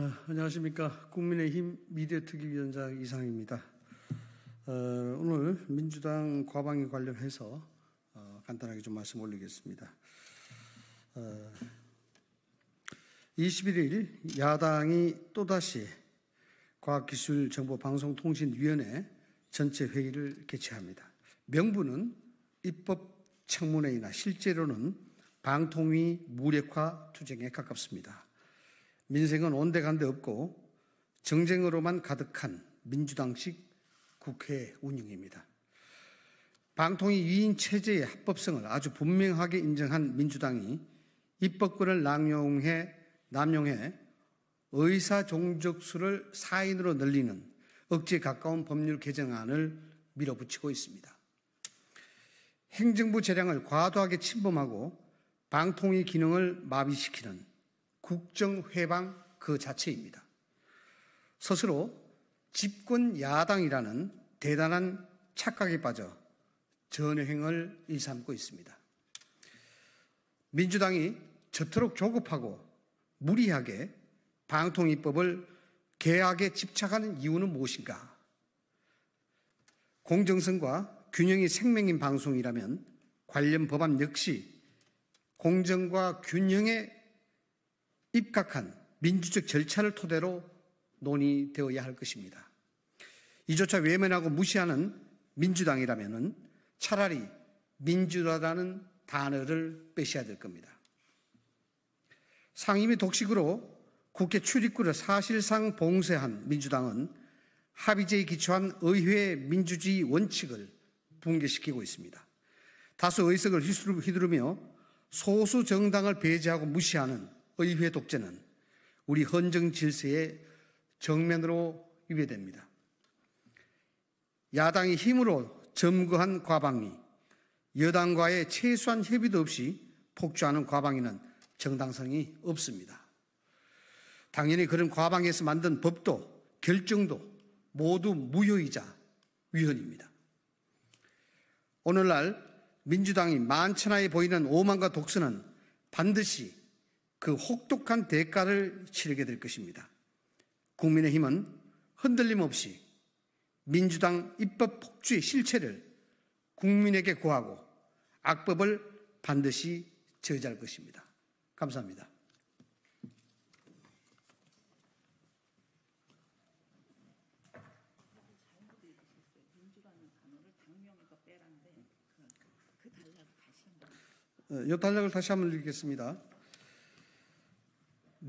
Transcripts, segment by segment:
어, 안녕하십니까. 국민의힘 미디특위위원장 이상입니다. 어, 오늘 민주당 과방위 관련해서 어, 간단하게 좀 말씀 올리겠습니다. 어, 21일 야당이 또다시 과학기술정보방송통신위원회 전체 회의를 개최합니다. 명분은 입법 청문회이나 실제로는 방통위 무력화 투쟁에 가깝습니다. 민생은 온데간데 없고 정쟁으로만 가득한 민주당식 국회 운영입니다. 방통위 위인 체제의 합법성을 아주 분명하게 인정한 민주당이 입법권을 남용해 남용해 의사 종족 수를 4인으로 늘리는 억지에 가까운 법률 개정안을 밀어붙이고 있습니다. 행정부 재량을 과도하게 침범하고 방통위 기능을 마비시키는 국정회방 그 자체입니다. 스스로 집권 야당이라는 대단한 착각에 빠져 전횡을 일삼고 있습니다. 민주당이 저토록 조급하고 무리하게 방통위법을 개학에 집착하는 이유는 무엇인가? 공정성과 균형이 생명인 방송이라면 관련 법안 역시 공정과 균형의 입각한 민주적 절차를 토대로 논의되어야 할 것입니다. 이조차 외면하고 무시하는 민주당이라면 차라리 민주화라는 단어를 빼셔야 될 겁니다. 상임위 독식으로 국회 출입구를 사실상 봉쇄한 민주당은 합의제에 기초한 의회 민주주의 원칙을 붕괴시키고 있습니다. 다수 의석을 휘두르며 소수 정당을 배제하고 무시하는 의회 독재는 우리 헌정 질서의 정면으로 위배됩니다. 야당의 힘으로 점거한 과방위, 여당과의 최소한 협의도 없이 폭주하는 과방위는 정당성이 없습니다. 당연히 그런 과방위에서 만든 법도 결정도 모두 무효이자 위헌입니다. 오늘날 민주당이 만천하에 보이는 오만과 독선은 반드시 그 혹독한 대가를 치르게 될 것입니다. 국민의힘은 흔들림 없이 민주당 입법 폭주의 실체를 국민에게 구하고 악법을 반드시 저지할 것입니다. 감사합니다. 그 어, 요 단락을 다시 한 번 읽겠습니다.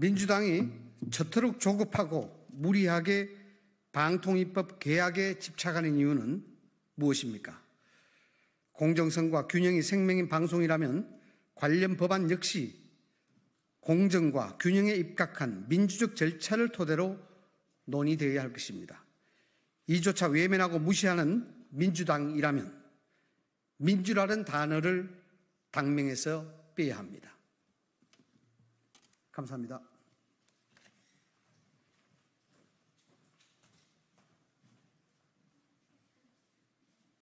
민주당이 저토록 조급하고 무리하게 방통위법 계약에 집착하는 이유는 무엇입니까? 공정성과 균형이 생명인 방송이라면 관련 법안 역시 공정과 균형에 입각한 민주적 절차를 토대로 논의되어야 할 것입니다. 이조차 외면하고 무시하는 민주당이라면 민주라는 단어를 당명에서 빼야 합니다. 감사합니다.